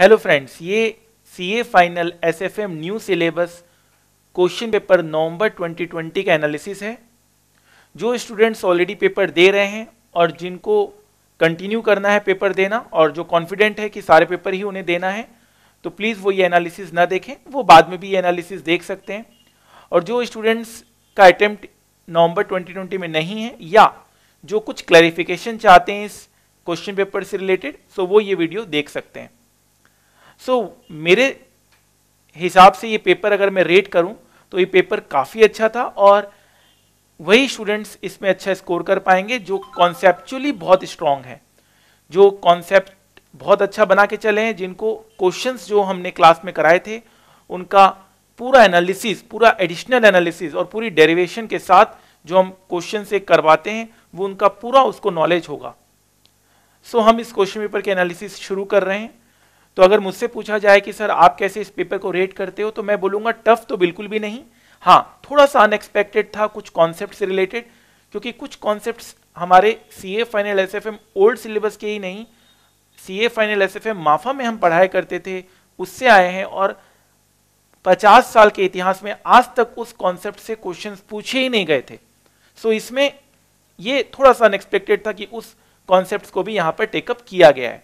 hello friends ये CA final SFM new syllabus question paper November 2020 का analysis है जो स्टूडेंट्स ऑलरेडी पेपर दे रहे हैं और जिनको कंटिन्यू करना है पेपर देना और जो कॉन्फिडेंट है कि सारे पेपर ही उन्हें देना है तो प्लीज़ वो ये एनालिसिस ना देखें वो बाद में भी ये एनालिसिस देख सकते हैं और जो स्टूडेंट्स का अटैम्प्ट नवंबर 2020 में नहीं है या जो कुछ क्लैरिफिकेशन चाहते हैं इस क्वेश्चन पेपर से रिलेटेड सो वो ये वीडियो देख सकते हैं सो मेरे हिसाब से ये पेपर अगर मैं रेट करूँ तो ये पेपर काफ़ी अच्छा था और वही स्टूडेंट्स इसमें अच्छा स्कोर कर पाएंगे जो कॉन्सेप्चुअली बहुत स्ट्रांग है जो कॉन्सेप्ट बहुत अच्छा बना के चले हैं जिनको क्वेश्चंस जो हमने क्लास में कराए थे उनका पूरा एनालिसिस पूरा एडिशनल एनालिसिस और पूरी डेरिवेशन के साथ जो हम क्वेश्चन से करवाते हैं वो उनका पूरा उसको नॉलेज होगा सो so, हम इस क्वेश्चन पेपर के एनालिसिस शुरू कर रहे हैं तो अगर मुझसे पूछा जाए कि सर आप कैसे इस पेपर को रेट करते हो तो मैं बोलूंगा टफ तो बिल्कुल भी नहीं हाँ थोड़ा सा अनएक्सपेक्टेड था कुछ कॉन्सेप्ट से रिलेटेड क्योंकि कुछ कॉन्सेप्ट हमारे C A final S F M old syllabus के ही नहीं C A final S F M माफा में हम पढ़ाया करते थे उससे आए हैं और 50 साल के इतिहास में आज तक उस कॉन्सेप्ट से क्वेश्चंस पूछे ही नहीं गए थे सो so, इसमें ये थोड़ा सा अनएक्सपेक्टेड था कि उस कॉन्सेप्ट को भी यहाँ पर टेकअप किया गया है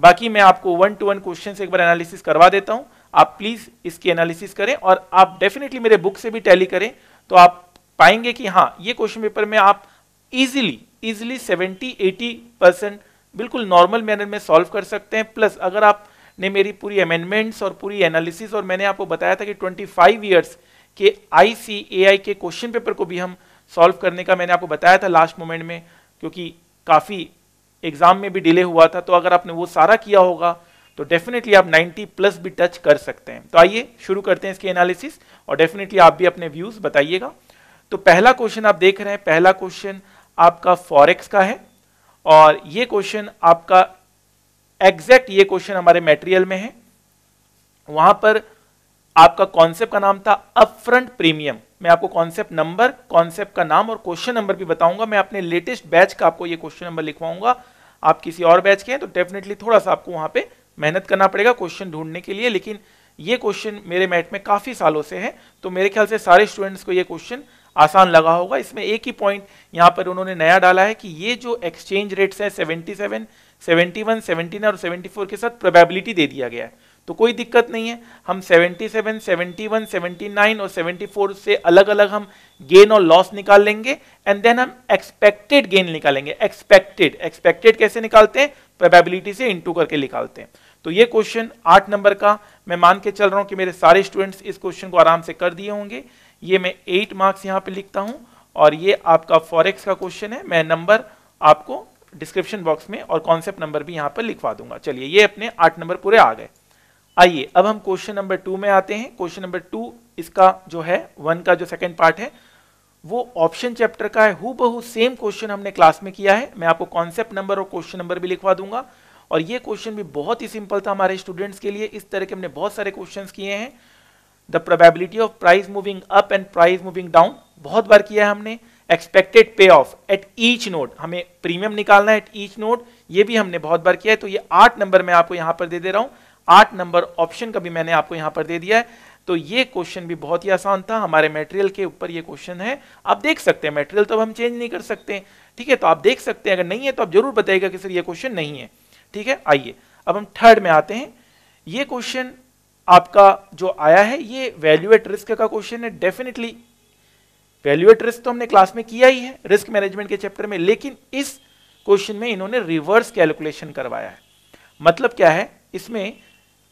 बाकी मैं आपको वन टू वन क्वेश्चन एक बार एनालिसिस करवा देता हूं आप प्लीज इसकी एनालिसिस करें और आप डेफिनेटली मेरे बुक से भी टैली करें तो आप पाएंगे कि हाँ ये क्वेश्चन पेपर में आप easily easily seventy eighty percent बिल्कुल नॉर्मल मैनर में सॉल्व कर सकते हैं प्लस अगर आप ने मेरी पूरी अमेंडमेंट्स और पूरी एनालिसिस और मैंने आपको बताया था कि 25 इयर्स के आई के क्वेश्चन पेपर को भी हम सॉल्व करने का मैंने आपको बताया था लास्ट मोमेंट में क्योंकि काफ़ी एग्जाम में भी डिले हुआ था तो अगर आपने वो सारा किया होगा तो डेफिनेटली आप 90 प्लस भी टच कर सकते हैं तो आइए शुरू करते हैं इसके एनालिसिस और डेफिनेटली आप भी अपने व्यूज बताइएगा तो पहला क्वेश्चन आप देख रहे हैं पहला क्वेश्चन आपका फॉरेक्स का है और ये क्वेश्चन आपका एग्जैक्ट ये क्वेश्चन हमारे मेटेरियल में है वहां पर आपका कॉन्सेप्ट का नाम था अपफ्रंट प्रीमियम मैं आपको कॉन्सेप्ट नंबर कॉन्सेप्ट का नाम और क्वेश्चन नंबर भी बताऊंगा मैं अपने लेटेस्ट बैच का आपको ये क्वेश्चन नंबर लिखवाऊंगा आप किसी और बैच के हैं तो डेफिनेटली थोड़ा सा आपको वहाँ पे मेहनत करना पड़ेगा क्वेश्चन ढूंढने के लिए लेकिन ये क्वेश्चन मेरे मैट में काफ़ी सालों से है तो मेरे ख्याल से सारे स्टूडेंट्स को ये क्वेश्चन आसान लगा होगा इसमें एक ही पॉइंट यहाँ पर उन्होंने नया डाला है कि ये जो एक्सचेंज रेट्स हैं 77, 71, 79 और 74 के साथ प्रोबेबिलिटी दे दिया गया है तो कोई दिक्कत नहीं है हम 77, 71, 79 और 74 से अलग अलग हम गेन और लॉस निकाल लेंगे एंड देन हम एक्सपेक्टेड गेन निकालेंगे एक्सपेक्टेड एक्सपेक्टेड कैसे निकालते हैं प्रोबेबिलिटी से इंटू करके निकालते हैं तो ये क्वेश्चन आठ नंबर का मैं मान के चल रहा हूँ कि मेरे सारे स्टूडेंट्स इस क्वेश्चन को आराम से कर दिए होंगे ये मैं एट मार्क्स यहाँ पर लिखता हूँ और ये आपका फॉरेक्स का क्वेश्चन है मैं नंबर आपको डिस्क्रिप्शन बॉक्स में और कॉन्सेप्ट नंबर भी यहाँ पर लिखवा दूंगा चलिए ये अपने आठ नंबर पूरे आ गए आइए अब हम क्वेश्चन नंबर टू में आते हैं क्वेश्चन नंबर टू इसका जो है वन का जो सेकंड पार्ट है वो ऑप्शन चैप्टर का है हु बहु सेम क्वेश्चन हमने क्लास में किया है मैं आपको कॉन्सेप्ट नंबर और क्वेश्चन नंबर भी लिखवा दूंगा और ये क्वेश्चन भी बहुत ही सिंपल था हमारे स्टूडेंट्स के लिए इस तरह के हमने बहुत सारे क्वेश्चन किए हैं the probability of price moving up and price moving down बहुत बार किया है हमने expected payoff at each node हमें प्रीमियम निकालना है एट ईच नोट ये भी हमने बहुत बार किया है तो ये आठ नंबर मैं आपको यहां पर दे दे रहा हूं आठ नंबर ऑप्शन का भी मैंने आपको यहां पर दे दिया है तो ये क्वेश्चन भी बहुत ही आसान था हमारे मेटेरियल के ऊपर ये क्वेश्चन है आप देख सकते हैं मेटेरियल तो हम चेंज नहीं कर सकते ठीक है तो आप देख सकते हैं अगर नहीं है तो आप जरूर बताइएगा कि सर ये क्वेश्चन नहीं है ठीक है आइए अब हम थर्ड में आते हैं ये क्वेश्चन आपका जो आया है ये वैल्यू एट रिस्क का क्वेश्चन है डेफिनेटली वैल्यू एट रिस्क तो हमने क्लास में किया ही है रिस्क मैनेजमेंट के चैप्टर में लेकिन इस क्वेश्चन में इन्होंने रिवर्स कैलकुलेशन करवाया है मतलब क्या है इसमें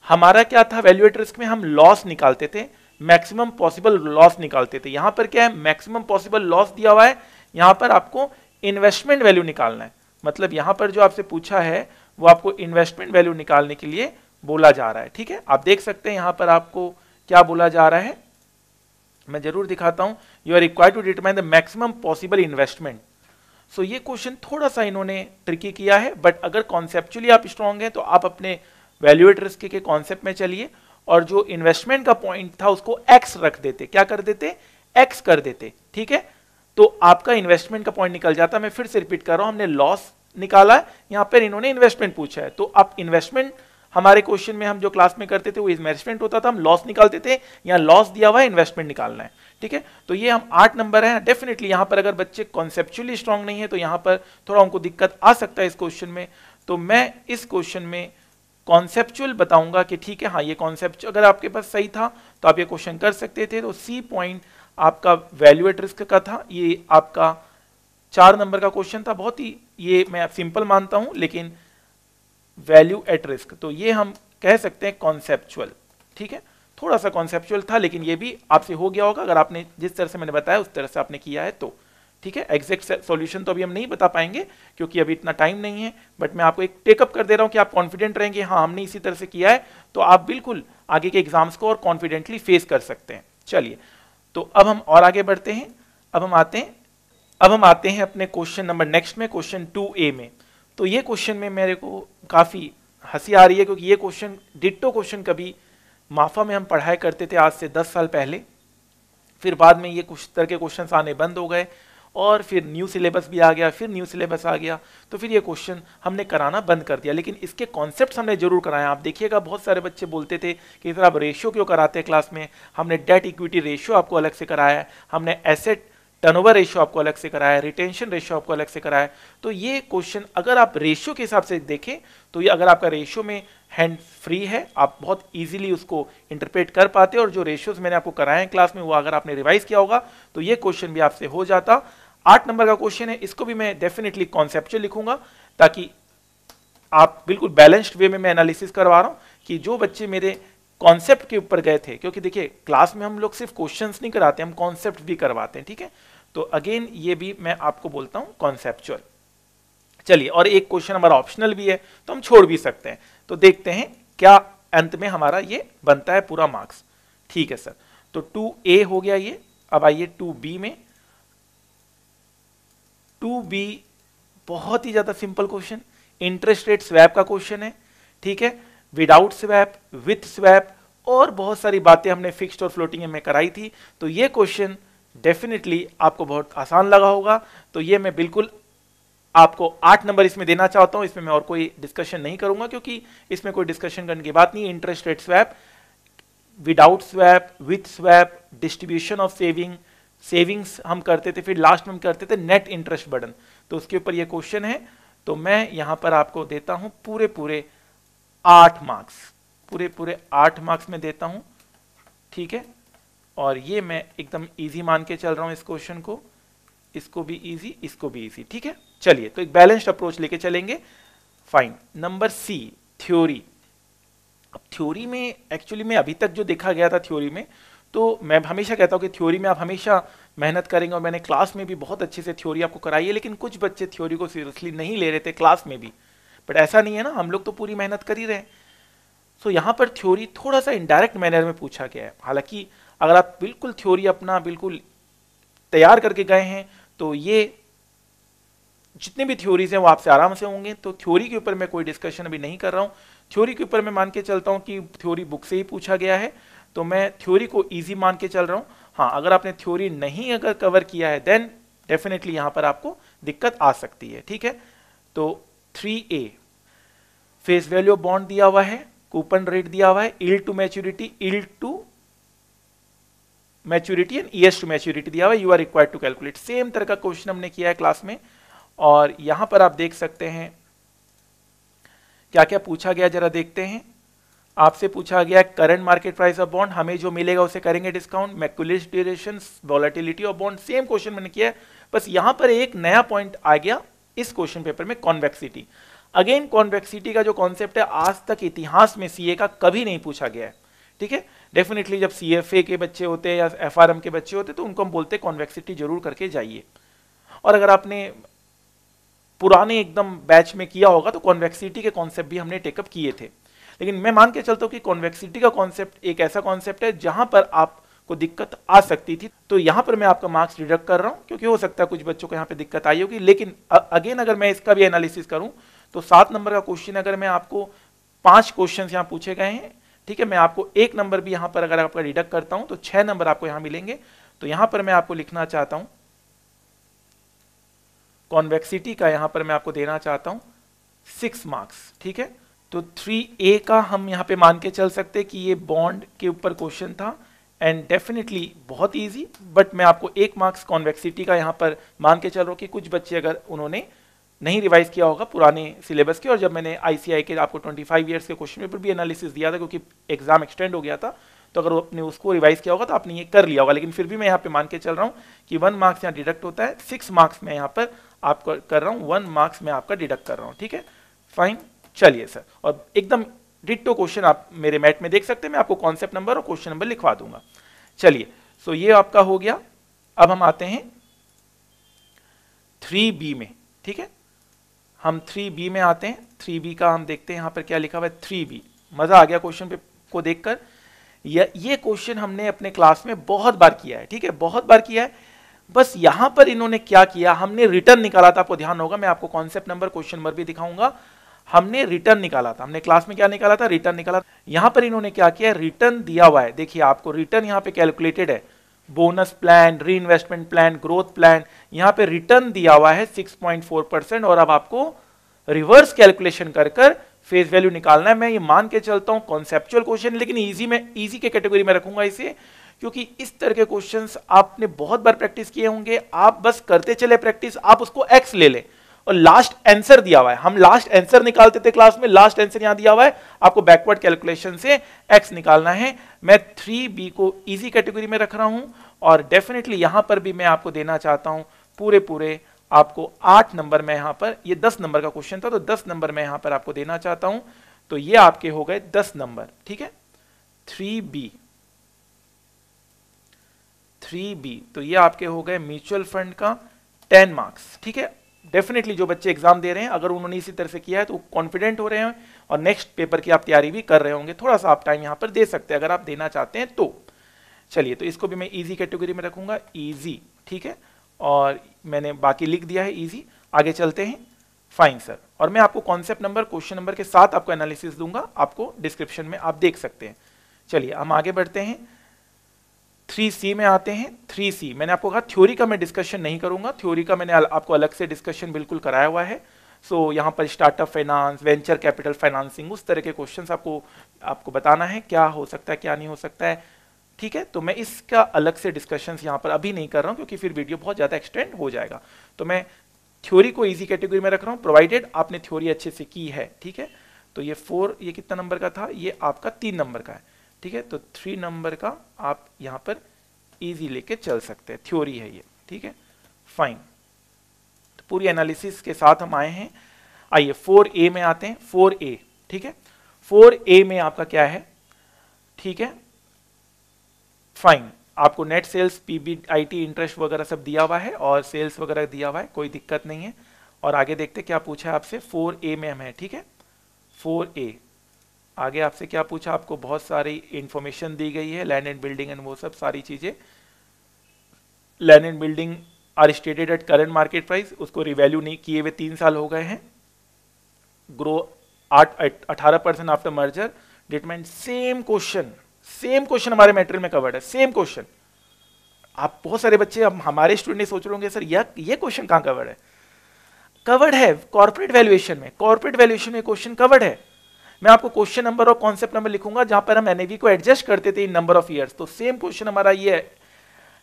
हमारा क्या था वैल्यूएट रिस्क में हम लॉस निकालते थे मैक्सिमम पॉसिबल लॉस निकालते थे यहां पर क्या है मैक्सिमम पॉसिबल लॉस दिया हुआ है यहां पर आपको इन्वेस्टमेंट वैल्यू निकालना है मतलब यहां पर जो आपसे पूछा है वो आपको इन्वेस्टमेंट वैल्यू निकालने के लिए बोला जा रहा है ठीक है आप देख सकते हैं यहां पर आपको क्या बोला जा रहा है मैं जरूर दिखाता हूं you are require to determine the maximum possible investment so ये क्वेश्चन थोड़ा सा इन्होंने ट्रिकी किया है बट अगर कॉन्सेप्चुअली आप स्ट्रांग हैं तो आप अपने वैल्यूएट रिस्क के कॉन्सेप्ट में चलिए और जो इन्वेस्टमेंट का पॉइंट था उसको एक्स रख देते क्या कर देते एक्स कर देते ठीक है तो आपका इन्वेस्टमेंट का पॉइंट निकल जाता मैं फिर से रिपीट कर रहा हूं हमने लॉस निकाला है यहां पर इन्होंने इन्वेस्टमेंट पूछा है तो आप इन्वेस्टमेंट हमारे क्वेश्चन में हम जो क्लास में करते थे वो इन्वेस्टमेंट होता था हम लॉस निकालते थे यहाँ लॉस दिया हुआ है इन्वेस्टमेंट निकालना है ठीक है तो ये हम आठ नंबर है डेफिनेटली यहाँ पर अगर बच्चे कॉन्सेप्चुअली स्ट्रांग नहीं है तो यहाँ पर थोड़ा उनको दिक्कत आ सकता है इस क्वेश्चन में तो मैं इस क्वेश्चन में कॉन्सेप्चुअल बताऊंगा कि ठीक है हाँ ये कॉन्सेप्ट अगर आपके पास सही था तो आप ये क्वेश्चन कर सकते थे तो सी पॉइंट आपका वैल्यू एट रिस्क का था ये आपका चार नंबर का क्वेश्चन था बहुत ही ये मैं सिंपल मानता हूं लेकिन वैल्यू एट रिस्क तो ये हम कह सकते हैं कॉन्सेप्चुअल ठीक है थोड़ा सा कॉन्सेप्चुअल था लेकिन ये भी आपसे हो गया होगा अगर आपने जिस तरह से मैंने बताया उस तरह से आपने किया है तो ठीक है एग्जैक्ट सॉल्यूशन तो अभी हम नहीं बता पाएंगे क्योंकि अभी इतना टाइम नहीं है बट मैं आपको एक टेकअप कर दे रहा हूँ कि आप कॉन्फिडेंट रहेंगे हाँ हमने इसी तरह से किया है तो आप बिल्कुल आगे के एग्जाम्स को और कॉन्फिडेंटली फेस कर सकते हैं चलिए तो अब हम और आगे बढ़ते हैं अब हम आते हैं अब हम आते हैं अपने क्वेश्चन नंबर नेक्स्ट में क्वेश्चन टू ए में तो ये क्वेश्चन में मेरे को काफ़ी हंसी आ रही है क्योंकि ये क्वेश्चन डिट्टो क्वेश्चन कभी माफा में हम पढ़ाए करते थे आज से दस साल पहले फिर बाद में ये कुछ तरह के क्वेश्चन आने बंद हो गए और फिर न्यू सिलेबस भी आ गया फिर न्यू सिलेबस आ गया तो फिर ये क्वेश्चन हमने कराना बंद कर दिया लेकिन इसके कॉन्सेप्ट हमने जरूर कराए आप देखिएगा बहुत सारे बच्चे बोलते थे कि सर आप रेशियो क्यों कराते हैं क्लास में हमने डेट इक्विटी रेशियो आपको अलग से कराया है हमने एसेट टर्नओवर रेशियो आपको अलग से कराया है रिटेंशन रेशियो आपको अलग से कराया है तो ये क्वेश्चन अगर आप रेशियो के हिसाब से देखें तो ये अगर आपका रेशियो में हैंड फ्री है आप बहुत इजीली उसको इंटरप्रेट कर पाते और जो रेशियोज मैंने आपको कराए हैं क्लास में वो अगर आपने रिवाइज किया होगा तो ये क्वेश्चन भी आपसे हो जाता आठ नंबर का क्वेश्चन है इसको भी मैं डेफिनेटली कॉन्सेप्चुअल लिखूंगा ताकि आप बिल्कुल बैलेंस्ड वे में मैं एनालिसिस करवा रहा हूँ कि जो बच्चे मेरे कॉन्सेप्ट के ऊपर गए थे क्योंकि देखिए क्लास में हम लोग सिर्फ क्वेश्चंस नहीं कराते हम कॉन्सेप्ट भी करवाते हैं ठीक है तो अगेन ये भी मैं आपको बोलता हूँ कॉन्सेप्चुअल चलिए और एक क्वेश्चन हमारा ऑप्शनल भी है तो हम छोड़ भी सकते हैं तो देखते हैं क्या अंत में हमारा ये बनता है पूरा मार्क्स ठीक है सर तो टू ए हो गया ये अब आइए टू बी में टू बी बहुत ही ज़्यादा simple question interest rate swap का क्वेश्चन है ठीक है विदाउट स्वैप विथ स्वैप और बहुत सारी बातें हमने फिक्स्ड और फ्लोटिंग में कराई थी तो ये क्वेश्चन डेफिनेटली आपको बहुत आसान लगा होगा तो ये मैं बिल्कुल आपको आठ नंबर इसमें देना चाहता हूं इसमें मैं और कोई डिस्कशन नहीं करूंगा क्योंकि इसमें कोई डिस्कशन करने की बात नहीं interest rate swap without swap with swap distribution of saving savings हम करते थे फिर लास्ट में हम करते थे नेट इंटरेस्ट बर्डन तो उसके ऊपर ये क्वेश्चन है तो मैं यहां पर आपको देता हूं पूरे पूरे आठ मार्क्स पूरे पूरे आठ मार्क्स में देता हूं ठीक है और ये मैं एकदम इजी मान के चल रहा हूं इस क्वेश्चन को इसको भी इजी इसको भी इजी ठीक है चलिए तो एक बैलेंस्ड अप्रोच लेके चलेंगे फाइन नंबर सी थ्योरी अब थ्योरी में एक्चुअली में अभी तक जो देखा गया था थ्योरी में तो मैं हमेशा कहता हूँ कि थ्योरी में आप हमेशा मेहनत करेंगे और मैंने क्लास में भी बहुत अच्छे से थ्योरी आपको कराई है लेकिन कुछ बच्चे थ्योरी को सीरियसली नहीं ले रहे थे क्लास में भी बट ऐसा नहीं है ना हम लोग तो पूरी मेहनत कर ही रहे हैं सो so, यहाँ पर थ्योरी थोड़ा सा इनडायरेक्ट मैनर में पूछा गया है हालांकि अगर आप बिल्कुल थ्योरी अपना बिल्कुल तैयार करके गए हैं तो ये जितने भी थ्योरीज हैं वो आपसे आराम से होंगे तो थ्योरी के ऊपर मैं कोई डिस्कशन अभी नहीं कर रहा हूँ थ्योरी के ऊपर मैं मान के चलता हूँ कि थ्योरी बुक से ही पूछा गया है तो मैं थ्योरी को ईजी मान के चल रहा हूँ हाँ अगर आपने थ्योरी नहीं अगर कवर किया है देन डेफिनेटली यहाँ पर आपको दिक्कत आ सकती है ठीक है तो three A face value bond दिया हुआ है कूपन रेट दिया हुआ है yield to maturity yield to maturity and ES to maturity दिया हुआ you are required to calculate same तरह का क्वेश्चन हमने किया है क्लास में और यहां पर आप देख सकते हैं क्या क्या पूछा गया जरा देखते हैं आपसे पूछा गया current market price of bond हमें जो मिलेगा उसे करेंगे discount Macaulay duration volatility of bond same question मैंने किया है बस यहां पर एक नया पॉइंट आ गया इस क्वेश्चन पेपर में कॉन्वेक्सिटी अगेन कॉन्वेक्सिटी का जो कॉन्सेप्ट है आज तक इतिहास में सीए का कभी नहीं पूछा गया है ठीक है डेफिनेटली जब सी के बच्चे होते हैं या एफ के बच्चे होते तो उनको हम बोलते हैं कॉन्वेक्सिटी जरूर करके जाइए और अगर आपने पुराने एकदम बैच में किया होगा तो कॉन्वेक्सिटी के कॉन्सेप्ट भी हमने टेकअप किए थे लेकिन मैं मान के चलता हूँ कि कॉन्वेक्सिटी का कॉन्सेप्ट एक ऐसा कॉन्सेप्ट है जहाँ पर आपको दिक्कत आ सकती थी तो यहाँ पर मैं आपका मार्क्स डिडक्ट कर रहा हूँ क्योंकि हो सकता है कुछ बच्चों को यहाँ पर दिक्कत आई होगी लेकिन अगेन अगर मैं इसका भी एनालिसिस करूँ तो सात नंबर का क्वेश्चन अगर मैं आपको पांच क्वेश्चन यहाँ पूछे गए हैं ठीक है मैं आपको एक नंबर भी यहां पर अगर आपका डिडक्ट करता हूं तो छह नंबर आपको यहां मिलेंगे तो यहां पर मैं आपको लिखना चाहता हूं कॉन्वेक्सिटी का यहां पर मैं आपको देना चाहता हूं सिक्स मार्क्स ठीक है तो थ्री ए का हम यहां पे मान के चल सकते कि ये बॉन्ड के ऊपर क्वेश्चन था एंड डेफिनेटली बहुत इजी बट मैं आपको एक मार्क्स कॉन्वेक्सिटी का यहां पर मान के चल रहा हूं कि कुछ बच्चे अगर उन्होंने नहीं रिवाइज़ किया होगा पुराने सिलेबस के और जब मैंने आई के आपको 25 ईयर्स के क्वेश्चन पेपर भी एनालिसिस दिया था क्योंकि एग्जाम एक्सटेंड हो गया था तो अगर आपने उसको रिवाइज़ किया होगा तो आपने ये कर लिया होगा लेकिन फिर भी मैं यहाँ पे मान के चल रहा हूँ कि वन मार्क्स यहाँ डिडक्ट होता है सिक्स मार्क्स मैं यहाँ पर आपको कर रहा हूँ वन मार्क्स मैं आपका डिडक्ट कर रहा हूँ ठीक है फाइन चलिए सर और एकदम डिट्टो क्वेश्चन आप मेरे मैट में देख सकते हैं मैं आपको कॉन्सेप्ट नंबर और क्वेश्चन नंबर लिखवा दूंगा चलिए सो ये आपका हो गया अब हम आते हैं थ्री बी में ठीक है हम थ्री बी में आते हैं थ्री बी का हम देखते हैं यहाँ पर क्या लिखा हुआ है थ्री बी मज़ा आ गया क्वेश्चन पे को देखकर ये क्वेश्चन हमने अपने क्लास में बहुत बार किया है ठीक है बहुत बार किया है बस यहाँ पर इन्होंने क्या किया हमने रिटर्न निकाला था आपको ध्यान होगा मैं आपको कॉन्सेप्ट नंबर क्वेश्चन नंबर भी दिखाऊंगा हमने रिटर्न निकाला था हमने क्लास में क्या निकाला था रिटर्न निकाला यहाँ पर इन्होंने क्या किया रिटर्न दिया हुआ है देखिए आपको रिटर्न यहाँ पे कैलकुलेटेड है bonus plan reinvestment plan growth plan यहां पे रिटर्न दिया हुआ है 6.4 परसेंट और अब आपको रिवर्स कैलकुलेशन कर कर फेस वैल्यू निकालना है मैं ये मान के चलता हूं कॉन्सेप्चुअल क्वेश्चन लेकिन इजी में ईजी के कैटेगरी में रखूंगा इसे क्योंकि इस तरह के क्वेश्चन आपने बहुत बार प्रैक्टिस किए होंगे आप बस करते चले प्रैक्टिस आप उसको एक्स ले लें और लास्ट आंसर दिया हुआ है हम लास्ट आंसर निकालते थे क्लास में लास्ट आंसर यहां दिया हुआ है आपको बैकवर्ड कैलकुलेशन से एक्स निकालना है मैं थ्री बी को इजी कैटेगरी में रख रहा हूं और डेफिनेटली यहां पर भी मैं आपको देना चाहता हूं पूरे पूरे आपको आठ नंबर में यहां पर ये दस नंबर का क्वेश्चन था तो दस नंबर में यहां पर आपको देना चाहता हूं तो ये आपके हो गए दस नंबर ठीक है थ्री बी थ्री बी तो ये आपके हो गए म्यूचुअल फंड का टेन मार्क्स ठीक है डेफिनेटली जो बच्चे एग्जाम दे रहे हैं अगर उन्होंने इसी तरह से किया है तो कॉन्फिडेंट हो रहे हैं और नेक्स्ट पेपर की आप तैयारी भी कर रहे होंगे थोड़ा सा आप टाइम यहाँ पर दे सकते हैं अगर आप देना चाहते हैं तो चलिए तो इसको भी मैं ईजी कैटेगरी में रखूंगा ईजी ठीक है और मैंने बाकी लिख दिया है ईजी आगे चलते हैं फाइन सर और मैं आपको कॉन्सेप्ट नंबर क्वेश्चन नंबर के साथ आपको एनालिसिस दूंगा आपको डिस्क्रिप्शन में आप देख सकते हैं चलिए हम आगे बढ़ते हैं थ्री सी में आते हैं थ्री सी मैंने आपको कहा थ्योरी का मैं डिस्कशन नहीं करूंगा थ्योरी का मैंने आपको अलग से डिस्कशन बिल्कुल कराया हुआ है सो so, यहाँ पर startup finance venture capital financing उस तरह के क्वेश्चन आपको आपको बताना है क्या हो सकता है क्या नहीं हो सकता है ठीक है तो मैं इसका अलग से डिस्कशन यहाँ पर अभी नहीं कर रहा हूँ क्योंकि फिर वीडियो बहुत ज़्यादा एक्सटेंड हो जाएगा तो मैं थ्योरी को ईजी कैटेगरी में रख रहा हूँ प्रोवाइडेड आपने थ्योरी अच्छे से की है ठीक है तो ये फोर ये कितना नंबर का था ये आपका तीन नंबर का है ठीक है तो थ्री नंबर का आप यहां पर इजी लेके चल सकते हैं थ्योरी है ये ठीक है फाइन तो पूरी एनालिसिस के साथ हम आए हैं आइए फोर ए में आते हैं फोर ए ठीक है फोर ए में आपका क्या है ठीक है फाइन आपको नेट सेल्स पीबीआईटी इंटरेस्ट वगैरह सब दिया हुआ है और सेल्स वगैरह दिया हुआ है कोई दिक्कत नहीं है और आगे देखते क्या पूछा है आपसे फोर ए में हम है ठीक है फोर ए आगे आपसे क्या पूछा आपको बहुत सारी इंफॉर्मेशन दी गई है लैंड एंड बिल्डिंग एंड वो सब सारी चीज़ें land and building are stated at current market price उसको रिवैल्यू नहीं किए हुए तीन साल हो गए हैं ग्रो आठ अठारह परसेंट आफ्टर मर्जर डिटमेंट सेम क्वेश्चन सेम क्वेश्चन हमारे मेटेरियल में कवर्ड है सेम क्वेश्चन आप बहुत सारे बच्चे अब हमारे स्टूडेंट सोच रहे होंगे सर यह ये क्वेश्चन कहाँ कवर्ड है कवर्ड है कॉर्पोरेट वैल्यूएशन में कॉर्पोरेट वैल्यूएशन में क्वेश्चन कवर्ड है मैं आपको क्वेश्चन नंबर और कॉन्सेप्ट नंबर लिखूंगा जहां पर हम एनएवी को एडजस्ट करते थे इन नंबर ऑफ ईयर्स तो सेम क्वेश्चन हमारा ये है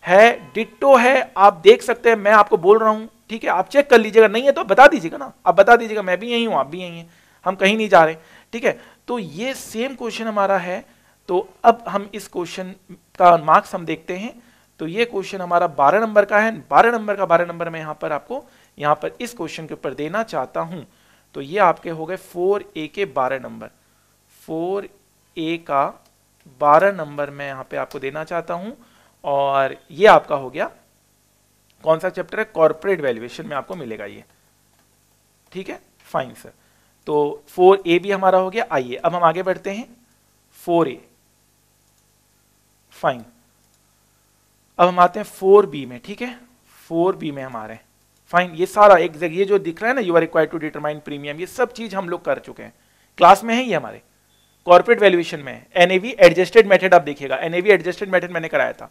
है डिट्टो है आप देख सकते हैं मैं आपको बोल रहा हूं ठीक है आप चेक कर लीजिएगा नहीं है तो बता दीजिएगा ना आप बता दीजिएगा मैं भी यही हूँ आप भी यही हैं हम कहीं नहीं जा रहे ठीक है तो ये सेम क्वेश्चन हमारा है तो अब हम इस क्वेश्चन का मार्क्स हम देखते हैं तो ये क्वेश्चन हमारा बारह नंबर का है बारह नंबर का बारह नंबर में यहाँ पर आपको यहां पर इस क्वेश्चन के ऊपर देना चाहता हूँ तो ये आपके हो गए फोर ए के बारह नंबर फोर ए का बारह नंबर मैं यहाँ पे आपको देना चाहता हूँ और ये आपका हो गया कौन सा चैप्टर है कॉर्पोरेट वैल्यूएशन में आपको मिलेगा ये ठीक है फाइन सर तो फोर ए भी हमारा हो गया आइए अब हम आगे बढ़ते हैं फोर ए फाइन अब हम आते हैं फोर बी में ठीक है फोर बी में हम आ रहे हैं फाइन ये सारा एक ये जो दिख रहा है ना you are require to determine premium ये सब चीज हम लोग कर चुके हैं क्लास में है ये हमारे कॉर्पोरेट वैल्यूएशन में एनएवी एडजस्टेड मेथड आप देखिएगा एनएवी एडजस्टेड मेथड मैंने कराया था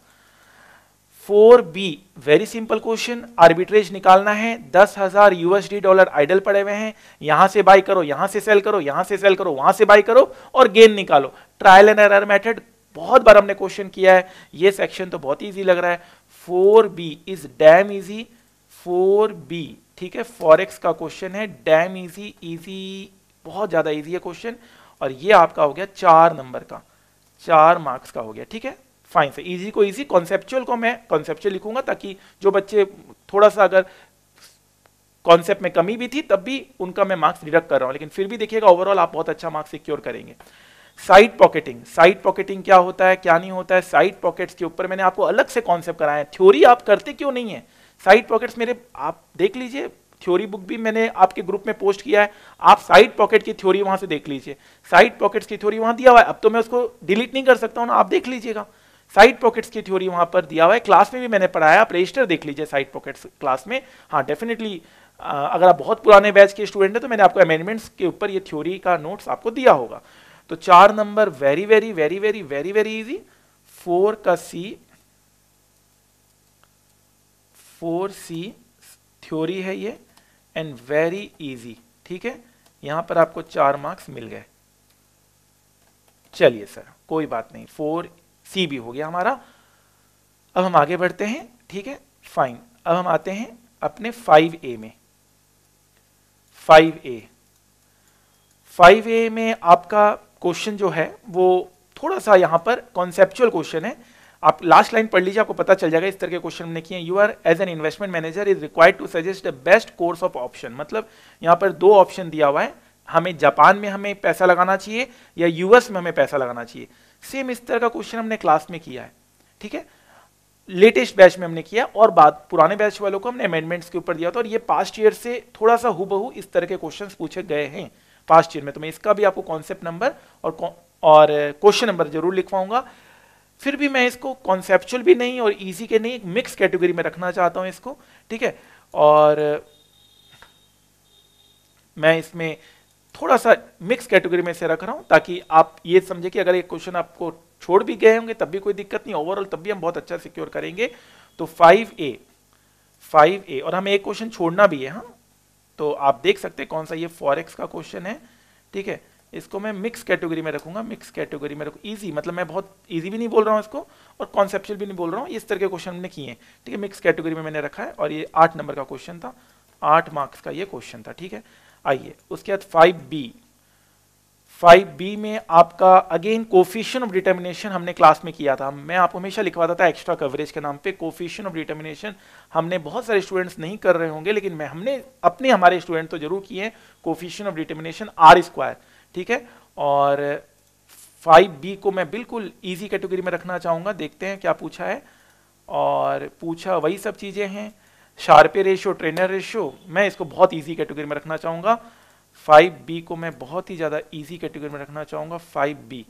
four B very simple question arbitrage निकालना है दस हजार यूएसडी डॉलर आइडल पड़े हुए हैं यहां से बाई करो यहां से सेल करो यहां से सेल करो वहां से बाई करो और गेन निकालो ट्रायल एंड एरर मेथड बहुत बार हमने क्वेश्चन किया है ये सेक्शन तो बहुत ईजी लग रहा है four B is damn easy four B ठीक है फॉरेक्स का क्वेश्चन है डैम इजी इजी बहुत ज़्यादा इजी है क्वेश्चन और ये आपका हो गया चार नंबर का चार मार्क्स का हो गया ठीक है फाइन से इजी को इजी कॉन्सेप्चुअल को मैं कॉन्सेप्चुअल लिखूंगा ताकि जो बच्चे थोड़ा सा अगर कॉन्सेप्ट में कमी भी थी तब भी उनका मैं मार्क्स डिडक्ट कर रहा हूँ लेकिन फिर भी देखिएगा ओवरऑल आप बहुत अच्छा मार्क्स सिक्योर करेंगे साइड पॉकेटिंग साइड पॉकेटिंग क्या होता है क्या नहीं होता है साइड पॉकेट्स के ऊपर मैंने आपको अलग से कॉन्सेप्ट कराया है थ्योरी आप करते क्यों नहीं है साइड पॉकेट्स मेरे आप देख लीजिए थ्योरी बुक भी मैंने आपके ग्रुप में पोस्ट किया है आप साइड पॉकेट की थ्योरी वहां से देख लीजिए साइड पॉकेट्स की थ्योरी वहां दिया हुआ है अब तो मैं उसको डिलीट नहीं कर सकता हूं ना आप देख लीजिएगा साइड पॉकेट्स की थ्योरी वहां पर दिया हुआ है क्लास में भी मैंने पढ़ाया आप रजिस्टर देख लीजिए साइड पॉकेट्स क्लास में हाँ डेफिनेटली अगर आप बहुत पुराने बैच के स्टूडेंट हैं तो मैंने आपको अमेंडमेंट्स के ऊपर ये थ्योरी का नोट्स आपको दिया होगा तो चार number very very very very very very easy four का सी फोर सी थ्योरी है ये एंड वेरी इजी ठीक है यहां पर आपको चार मार्क्स मिल गए चलिए सर कोई बात नहीं फोर सी भी हो गया हमारा अब हम आगे बढ़ते हैं ठीक है फाइन अब हम आते हैं अपने फाइव ए में फाइव ए फाइव ए में आपका क्वेश्चन जो है वो थोड़ा सा यहां पर कॉन्सेप्चुअल क्वेश्चन है आप लास्ट लाइन पढ़ लीजिए आपको पता चल जाएगा इस तरह के क्वेश्चन हमने किए you are as an investment manager is required to suggest the best course of option मतलब यहाँ पर दो ऑप्शन दिया हुआ है हमें जापान में हमें पैसा लगाना चाहिए या यूएस में हमें पैसा लगाना चाहिए सेम इस तरह का क्वेश्चन हमने क्लास में किया है ठीक है लेटेस्ट बैच में हमने किया और बाद पुराने बैच वालों को हमने अमेंडमेंट्स के ऊपर दिया था और ये पास्ट ईयर से थोड़ा सा हुबहू इस तरह के क्वेश्चंस पूछे गए हैं पास्ट ईयर में तो मैं इसका भी आपको कॉन्सेप्ट नंबर और और क्वेश्चन uh, नंबर जरूर लिखवाऊंगा फिर भी मैं इसको कॉन्सेप्चुअल भी नहीं और ईजी के नहीं एक मिक्स कैटेगरी में रखना चाहता हूँ इसको ठीक है और मैं इसमें थोड़ा सा मिक्स कैटेगरी में से रख रहा हूँ ताकि आप ये समझे कि अगर ये क्वेश्चन आपको छोड़ भी गए होंगे तब भी कोई दिक्कत नहीं ओवरऑल तब भी हम बहुत अच्छा सिक्योर करेंगे तो फाइव ए फाइव ए और हमें एक क्वेश्चन छोड़ना भी है हाँ तो आप देख सकते हैं कौन सा ये फॉरेक्स का क्वेश्चन है ठीक है इसको मैं मिक्स कैटेगरी में रखूंगा मिक्स कैटेगरी में रखूँ ईजी मतलब मैं बहुत ईजी भी नहीं बोल रहा हूँ इसको और कॉन्सेप्चुअल भी नहीं बोल रहा हूँ इस तरह के क्वेश्चन हमने किए हैं ठीक है मिक्स कैटेगरी में मैंने रखा है और ये आठ नंबर का क्वेश्चन था आठ मार्क्स का ये क्वेश्चन था ठीक है आइए उसके बाद फाइव बी फाइव बी में आपका अगेन कोफिशन ऑफ डिटर्मिनेशन हमने क्लास में किया था मैं आपको हमेशा लिखवाता था एक्स्ट्रा कवरेज के नाम पे कोफिशन ऑफ डिटर्मिनेशन हमने बहुत सारे स्टूडेंट्स नहीं कर रहे होंगे लेकिन मैं हमने अपने हमारे स्टूडेंट तो जरूर किए coefficient of determination R square ठीक है और 5b को मैं बिल्कुल इजी कैटेगरी में रखना चाहूंगा देखते हैं क्या पूछा है और पूछा वही सब चीज़ें हैं शार्पे रेशो ट्रेनर रेशो मैं इसको बहुत ईजी कैटेगरी में रखना चाहूंगा 5b को मैं बहुत ही ज़्यादा ईजी कैटेगरी में रखना फाइव 5b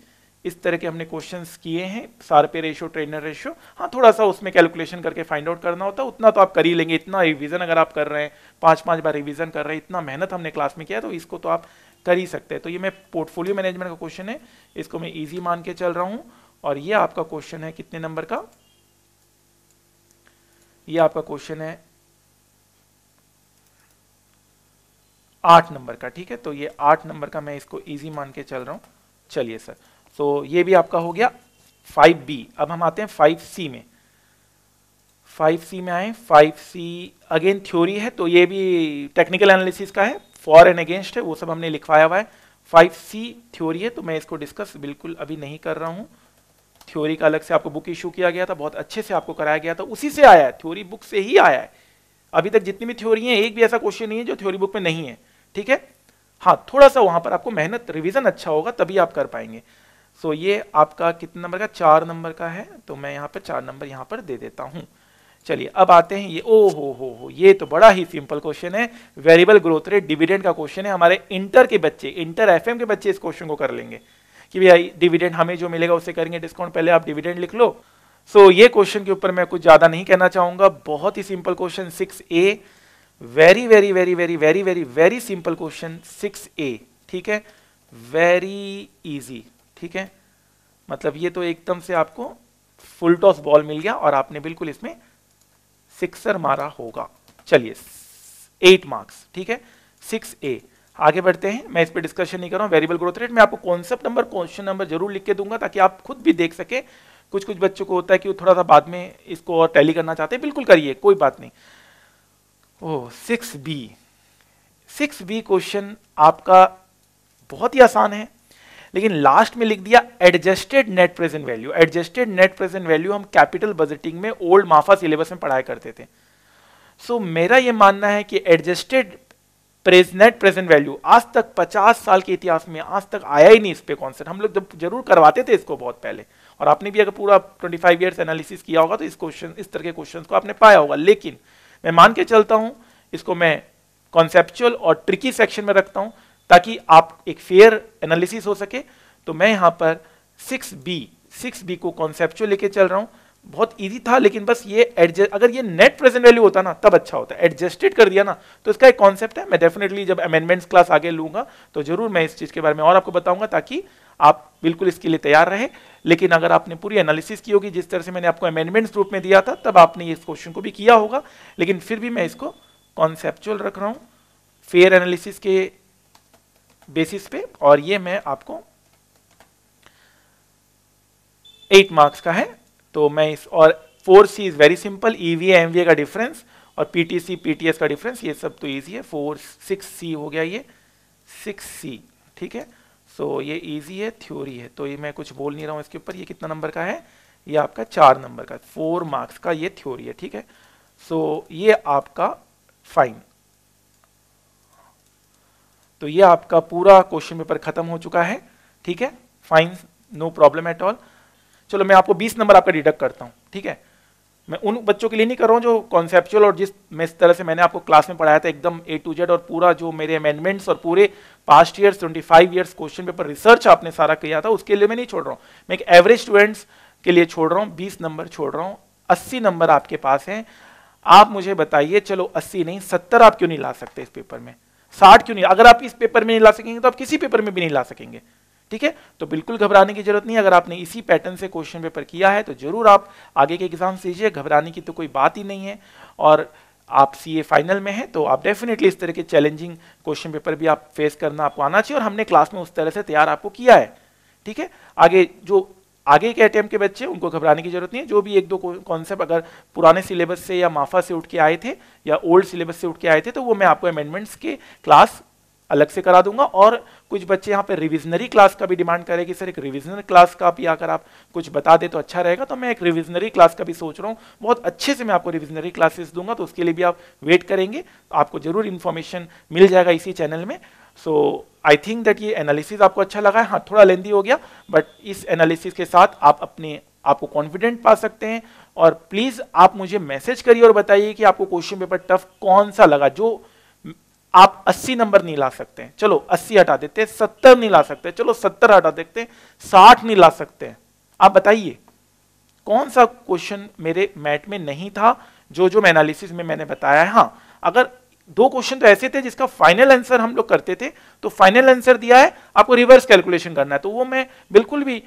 इस तरह के हमने क्वेश्चन किए हैं शार्पे रेशो ट्रेनर रेशो हाँ थोड़ा सा उसमें कैलकुलेशन करके फाइंड आउट करना होता है उतना तो आप कर ही लेंगे इतना रिवीजन अगर आप कर रहे हैं पांच पांच बार रिवीजन कर रहे हैं इतना मेहनत हमने क्लास में किया तो इसको तो आप कर ही सकते हैं तो ये मैं पोर्टफोलियो मैनेजमेंट का क्वेश्चन है इसको मैं इजी मान के चल रहा हूं और ये आपका क्वेश्चन है कितने नंबर का ये आपका क्वेश्चन है आठ नंबर का ठीक है तो ये आठ नंबर का मैं इसको ईजी मान के चल रहा हूं चलिए सर तो ये भी आपका हो गया फाइव बी अब हम आते हैं फाइव सी में फाइव सी में आए फाइव सी अगेन थ्योरी है तो ये भी टेक्निकल एनालिसिस का है फॉर एंड अगेंस्ट है वो सब हमने लिखवाया हुआ है फाइव सी थ्योरी है तो मैं इसको डिस्कस बिल्कुल अभी नहीं कर रहा हूँ थ्योरी का अलग से आपको बुक इशू किया गया था बहुत अच्छे से आपको कराया गया था उसी से आया है थ्योरी बुक से ही आया है अभी तक जितनी भी थ्योरी है एक भी ऐसा क्वेश्चन नहीं है जो थ्योरी बुक में नहीं है ठीक है हाँ थोड़ा सा वहां पर आपको मेहनत रिविजन अच्छा होगा तभी आप कर पाएंगे सो so, ये आपका कितने नंबर का चार नंबर का है तो मैं यहाँ पर चार नंबर यहाँ पर दे देता हूँ चलिए अब आते हैं ये ओ हो हो हो ये तो बड़ा ही सिंपल क्वेश्चन है वेरिएबल ग्रोथ रेट डिविडेंड का क्वेश्चन है हमारे इंटर के बच्चे इंटर एफएम के बच्चे इस क्वेश्चन को कर लेंगे कि भाई डिविडेंड हमें जो मिलेगा उसे करेंगे डिस्काउंट पहले आप डिविडेंड लिख लो सो so, ये क्वेश्चन के ऊपर मैं कुछ ज़्यादा नहीं कहना चाहूंगा बहुत ही simple question six A very very very very very very very simple question six A ठीक है वेरी इजी ठीक है मतलब ये तो एकदम से आपको फुल टॉस बॉल मिल गया और आपने बिल्कुल इसमें सिक्सर मारा होगा चलिए एट मार्क्स ठीक है सिक्स ए आगे बढ़ते हैं मैं इस पर डिस्कशन नहीं कर रहा हूँ वेरिएबल ग्रोथ रेट मैं आपको कॉन्सेप्ट नंबर क्वेश्चन नंबर जरूर लिख के दूंगा ताकि आप खुद भी देख सके कुछ कुछ बच्चों को होता है कि थोड़ा सा बाद में इसको और टैली करना चाहते हैं बिल्कुल करिए कोई बात नहीं ओ six B six B question आपका बहुत ही आसान है लेकिन लास्ट में लिख दिया adjusted net present value adjusted net present value हम कैपिटल बजटिंग में ओल्ड माफा सिलेबस में पढ़ाया करते थे सो so, मेरा यह मानना है कि एडजस्टेड नेट प्रेजेंट वैल्यू आज तक 50 साल के इतिहास में आज तक आया ही नहीं इस पे कॉन्सेप्ट हम लोग जब जरूर करवाते थे इसको बहुत पहले और आपने भी अगर पूरा 25 फाइव ईयर्स एनालिसिस किया होगा तो इस क्वेश्चन इस तरह के क्वेश्चन को आपने पाया होगा लेकिन मैं मान के चलता हूं इसको मैं कॉन्सेप्चुअल और ट्रिकी सेक्शन में रखता हूं ताकि आप एक फेयर एनालिसिस हो सके तो मैं यहाँ पर सिक्स बी सिक्स बी को कॉन्सेप्चुअल लेके चल रहा हूँ बहुत इजी था लेकिन बस ये एडजस्ट अगर ये नेट प्रेजेंट वैल्यू होता ना तब अच्छा होता है एडजस्टेड कर दिया ना तो इसका एक कॉन्सेप्ट है मैं डेफिनेटली जब अमेंडमेंट्स क्लास आगे लूंगा तो जरूर मैं इस चीज़ के बारे में और आपको बताऊंगा ताकि आप बिल्कुल इसके लिए तैयार रहे लेकिन अगर आपने पूरी एनालिसिस की होगी जिस तरह से मैंने आपको अमेंडमेंट्स रूप में दिया था तब आपने इस क्वेश्चन को भी किया होगा लेकिन फिर भी मैं इसको कॉन्सेप्चुअल रख रहा हूँ फेयर एनालिसिस के बेसिस पे और ये मैं आपको एट मार्क्स का है तो मैं इस और four C is very simple EVA MVA का डिफरेंस और पीटीसी पीटीएस का डिफरेंस ये सब तो इजी है फोर सिक्स सी हो गया ये सिक्स सी ठीक है सो so, ये इजी है थ्योरी है तो ये मैं कुछ बोल नहीं रहा हूँ इसके ऊपर ये कितना नंबर का है ये आपका चार नंबर का फोर मार्क्स का ये थ्योरी है ठीक है सो so, ये आपका फाइन तो ये आपका पूरा क्वेश्चन पेपर खत्म हो चुका है ठीक है fine no problem at all चलो मैं आपको 20 नंबर आपका डिडक्ट करता हूँ ठीक है मैं उन बच्चों के लिए नहीं कर रहा हूँ जो कॉन्सेप्चुअल और जिस मैं इस तरह से मैंने आपको क्लास में पढ़ाया था एकदम ए टू जेड और पूरा जो मेरे अमेंडमेंट्स और पूरे past years 25 years question paper research आपने सारा किया था उसके लिए मैं नहीं छोड़ रहा हूँ मैं एक एवरेज स्टूडेंट्स के लिए छोड़ रहा हूँ बीस नंबर छोड़ रहा हूँ अस्सी नंबर आपके पास हैं आप मुझे बताइए चलो अस्सी नहीं सत्तर आप क्यों नहीं ला सकते इस पेपर में साठ क्यों नहीं अगर आप इस पेपर में नहीं ला सकेंगे तो आप किसी पेपर में भी नहीं ला सकेंगे ठीक है तो बिल्कुल घबराने की जरूरत नहीं अगर आपने इसी पैटर्न से क्वेश्चन पेपर किया है तो जरूर आप आगे के एग्जाम दीजिए घबराने की तो कोई बात ही नहीं है और आप सी ए फाइनल में है तो आप डेफिनेटली इस तरह के चैलेंजिंग क्वेश्चन पेपर भी आप फेस करना आपको आना चाहिए और हमने क्लास में उस तरह से तैयार आपको किया है ठीक है आगे जो आगे के अटैम्प के बच्चे उनको घबराने की जरूरत नहीं है जो भी एक दो कॉन्सेप्ट अगर पुराने सिलेबस से या माफा से उठ के आए थे या ओल्ड सिलेबस से उठ के आए थे तो वो मैं आपको अमेंडमेंट्स के क्लास अलग से करा दूंगा और कुछ बच्चे यहाँ पे रिविजनरी क्लास का भी डिमांड करें कि सर एक रिविजनरी क्लास का भी आकर आप कुछ बता दे तो अच्छा रहेगा तो मैं एक रिविजनरी क्लास का भी सोच रहा हूँ बहुत अच्छे से मैं आपको रिविजनरी क्लासेस दूंगा तो उसके लिए भी आप वेट करेंगे तो आपको जरूर इन्फॉर्मेशन मिल जाएगा इसी चैनल में सो आई थिंक दैट ये एनालिसिस आपको अच्छा लगा है हाँ थोड़ा लेंदी हो गया बट इस एनालिसिस के साथ आप अपने आपको कॉन्फिडेंट पा सकते हैं और प्लीज़ आप मुझे मैसेज करिए और बताइए कि आपको क्वेश्चन पेपर टफ कौन सा लगा जो आप 80 नंबर नहीं ला सकते हैं चलो 80 हटा देते हैं 70 नहीं ला सकते चलो 70 हटा देते हैं 60 नहीं ला सकते हैं आप बताइए कौन सा क्वेश्चन मेरे मैट में नहीं था जो जो मैं एनालिसिस में मैंने बताया है हाँ अगर दो क्वेश्चन तो ऐसे थे जिसका फाइनल आंसर हम लोग करते थे तो फाइनल आंसर दिया है आपको रिवर्स कैलकुलेशन करना है तो वो मैं बिल्कुल भी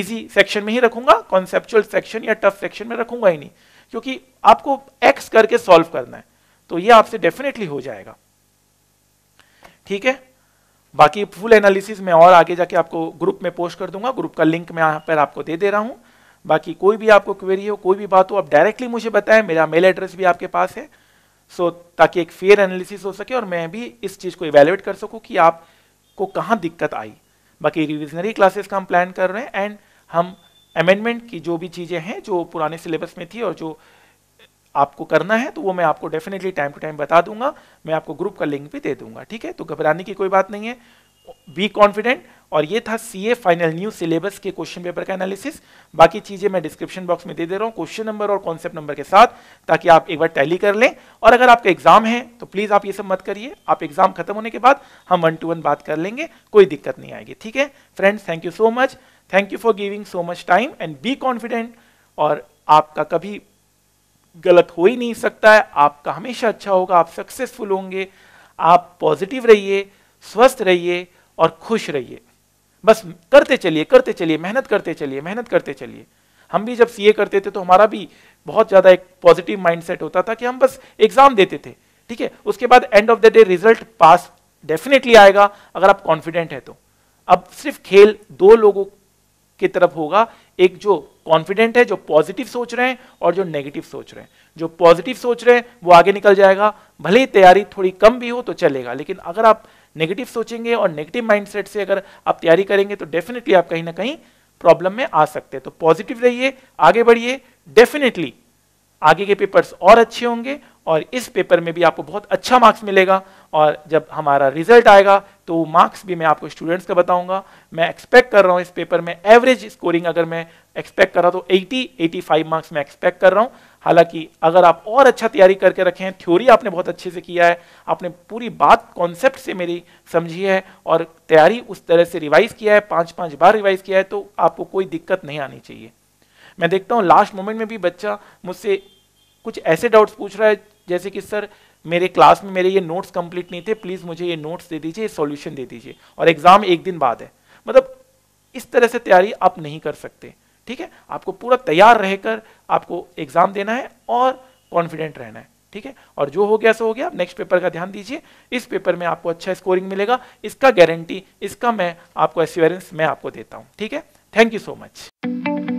इजी सेक्शन में ही रखूंगा कॉन्सेप्चुअल सेक्शन या टफ सेक्शन में रखूंगा ही नहीं क्योंकि आपको एक्स करके सॉल्व करना है तो ये आपसे डेफिनेटली हो जाएगा ठीक है बाकी फुल एनालिसिस में और आगे जाके आपको ग्रुप में पोस्ट कर दूंगा ग्रुप का लिंक मैं यहाँ पर आपको दे दे रहा हूँ बाकी कोई भी आपको क्वेरी हो कोई भी बात हो आप डायरेक्टली मुझे बताएं मेरा मेल एड्रेस भी आपके पास है सो so, ताकि एक फेयर एनालिसिस हो सके और मैं भी इस चीज़ को इवेल्युएट कर सकूँ कि आपको कहाँ दिक्कत आई बाकी रिविजनरी क्लासेस का हम प्लान कर रहे हैं एंड हम अमेंडमेंट की जो भी चीज़ें हैं जो पुराने सिलेबस में थी और जो आपको करना है तो वो मैं आपको डेफिनेटली टाइम टू टाइम बता दूंगा मैं आपको ग्रुप का लिंक भी दे दूंगा ठीक है तो घबराने की कोई बात नहीं है बी कॉन्फिडेंट और ये था सीए फाइनल न्यू सिलेबस के क्वेश्चन पेपर का एनालिसिस बाकी चीजें मैं डिस्क्रिप्शन बॉक्स में दे दे रहा हूँ क्वेश्चन नंबर और कॉन्सेप्ट नंबर के साथ ताकि आप एक बार टैली कर लें और अगर आपका एग्जाम है तो प्लीज आप ये सब मत करिए आप एग्जाम खत्म होने के बाद हम वन टू वन बात कर लेंगे कोई दिक्कत नहीं आएगी ठीक है friends thank you so much thank you for giving so much time and be confident और आपका कभी गलत हो ही नहीं सकता है आपका हमेशा अच्छा होगा आप सक्सेसफुल होंगे आप पॉजिटिव रहिए स्वस्थ रहिए और खुश रहिए बस करते चलिए करते चलिए मेहनत करते चलिए मेहनत करते चलिए हम भी जब सीए करते थे तो हमारा भी बहुत ज़्यादा एक पॉजिटिव माइंडसेट होता था कि हम बस एग्ज़ाम देते थे ठीक है उसके बाद end of the day result pass definitely आएगा अगर आप कॉन्फिडेंट है तो अब सिर्फ खेल दो लोगों की तरफ होगा एक जो कॉन्फिडेंट है जो पॉजिटिव सोच रहे हैं और जो नेगेटिव सोच रहे हैं जो पॉजिटिव सोच रहे हैं वो आगे निकल जाएगा भले ही तैयारी थोड़ी कम भी हो तो चलेगा लेकिन अगर आप नेगेटिव सोचेंगे और नेगेटिव माइंडसेट से अगर आप तैयारी करेंगे तो डेफिनेटली आप कहीं ना कहीं प्रॉब्लम में आ सकते हैं तो पॉजिटिव रहिए आगे बढ़िए डेफिनेटली आगे के पेपर्स और अच्छे होंगे और इस पेपर में भी आपको बहुत अच्छा मार्क्स मिलेगा और जब हमारा रिजल्ट आएगा तो मार्क्स भी मैं आपको स्टूडेंट्स का बताऊंगा मैं एक्सपेक्ट कर रहा हूँ इस पेपर में एवरेज स्कोरिंग अगर मैं एक्सपेक्ट कर रहा हूं तो 80 85 मार्क्स मैं एक्सपेक्ट कर रहा हूँ हालांकि अगर आप और अच्छा तैयारी करके रखें थ्योरी आपने बहुत अच्छे से किया है आपने पूरी बात कॉन्सेप्ट से मेरी समझी है और तैयारी उस तरह से रिवाइज़ किया है पाँच पाँच बार रिवाइज़ किया है तो आपको कोई दिक्कत नहीं आनी चाहिए मैं देखता हूँ लास्ट मोमेंट में भी बच्चा मुझसे कुछ ऐसे डाउट्स पूछ रहा है जैसे कि सर मेरे क्लास में मेरे ये नोट्स कंप्लीट नहीं थे प्लीज़ मुझे ये नोट्स दे दीजिए सॉल्यूशन दे दीजिए और एग्ज़ाम एक दिन बाद है मतलब इस तरह से तैयारी आप नहीं कर सकते ठीक है आपको पूरा तैयार रहकर आपको एग्जाम देना है और कॉन्फिडेंट रहना है ठीक है और जो हो गया सो हो गया आप नेक्स्ट पेपर का ध्यान दीजिए इस पेपर में आपको अच्छा स्कोरिंग मिलेगा इसका गारंटी इसका मैं आपको एश्योरेंस मैं आपको देता हूँ ठीक है थैंक यू सो मच